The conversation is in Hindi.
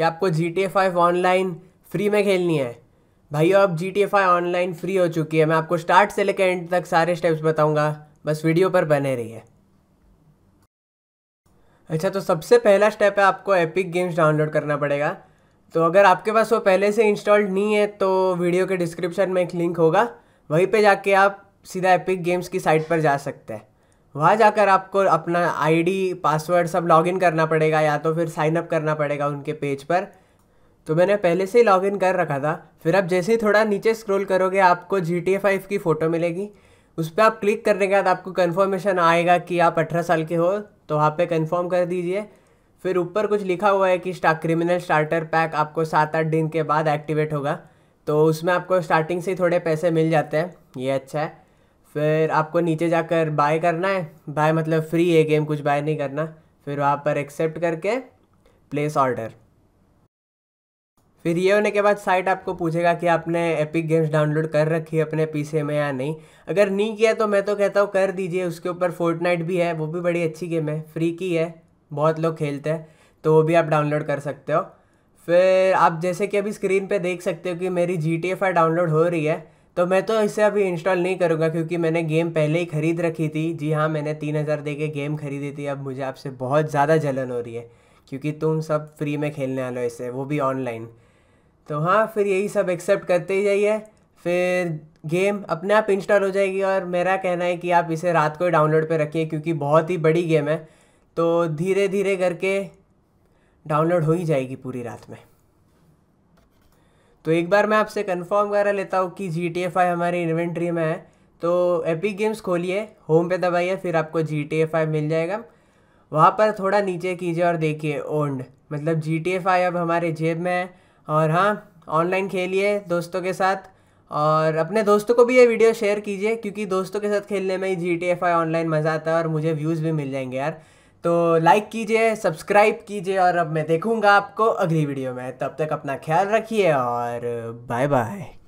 कि आपको G T A five online free में खेलनी है भाई अब G T A five online free हो चुकी है मैं आपको स्टार्ट से लेकर एंड तक सारे स्टेप्स बताऊंगा बस वीडियो पर बने रहिए अच्छा तो सबसे पहला स्टेप है आपको एपिक गेम्स डाउनलोड करना पड़ेगा तो अगर आपके पास वो पहले से इंस्टॉल्ड नहीं है तो वीडियो के डिस्क्रिप्शन में एक लिंक होगा वहीं पे जाके आप सीधा एपिक गेम्स की साइट पर जा सकते हैं वहाँ जाकर आपको अपना आईडी पासवर्ड सब लॉगिन करना पड़ेगा या तो फिर साइन अप करना पड़ेगा उनके पेज पर तो मैंने पहले से ही लॉगिन कर रखा था फिर आप जैसे ही थोड़ा नीचे स्क्रॉल करोगे आपको जी टी फाइव की फ़ोटो मिलेगी उस पर आप क्लिक करने के बाद आपको कन्फर्मेशन आएगा कि आप अठारह साल के हो तो वहाँ पे कन्फर्म कर दीजिए फिर ऊपर कुछ लिखा हुआ है कि स्टा क्रिमिनल स्टार्टर पैक आपको सात आठ दिन के बाद एक्टिवेट होगा तो उसमें आपको स्टार्टिंग से थोड़े पैसे मिल जाते हैं ये अच्छा है फिर आपको नीचे जाकर बाय करना है बाय मतलब फ्री है गेम कुछ बाय नहीं करना फिर वहाँ पर एक्सेप्ट करके प्लेस ऑर्डर फिर ये होने के बाद साइट आपको पूछेगा कि आपने एपिक गेम्स डाउनलोड कर रखी है अपने पीछे में या नहीं अगर नहीं किया तो मैं तो कहता हूँ कर दीजिए उसके ऊपर फोर्टनाइट भी है वो भी बड़ी अच्छी गेम है फ्री की है बहुत लोग खेलते हैं तो वो भी आप डाउनलोड कर सकते हो फिर आप जैसे कि अभी स्क्रीन पे देख सकते हो कि मेरी जी टी एफ डाउनलोड हो रही है तो मैं तो इसे अभी इंस्टॉल नहीं करूँगा क्योंकि मैंने गेम पहले ही ख़रीद रखी थी जी हाँ मैंने तीन हज़ार दे के गेम खरीदी थी अब मुझे आपसे बहुत ज़्यादा जलन हो रही है क्योंकि तुम सब फ्री में खेलने वाले हो इसे वो भी ऑनलाइन तो हाँ फिर यही सब एक्सेप्ट करते ही जाइए फिर गेम अपने आप इंस्टॉल हो जाएगी और मेरा कहना है कि आप इसे रात को ही डाउनलोड पर रखिए क्योंकि बहुत ही बड़ी गेम है तो धीरे धीरे करके डाउनलोड हो ही जाएगी पूरी रात में तो एक बार मैं आपसे कंफर्म करा लेता हूँ कि जी टी एफ आई हमारी इन्वेंट्री में है तो एपिक गेम्स खोलिए होम पे दबाइए फिर आपको जी टी एफ आई मिल जाएगा वहाँ पर थोड़ा नीचे कीजिए और देखिए ओंड मतलब जी टी एफ आई अब हमारे जेब में है और हाँ ऑनलाइन खेलिए दोस्तों के साथ और अपने दोस्तों को भी ये वीडियो शेयर कीजिए क्योंकि दोस्तों के साथ खेलने में ही G T F I online मज़ा आता है और मुझे व्यूज़ भी मिल जाएंगे यार तो लाइक कीजिए सब्सक्राइब कीजिए और अब मैं देखूंगा आपको अगली वीडियो में तब तक अपना ख्याल रखिए और बाय बाय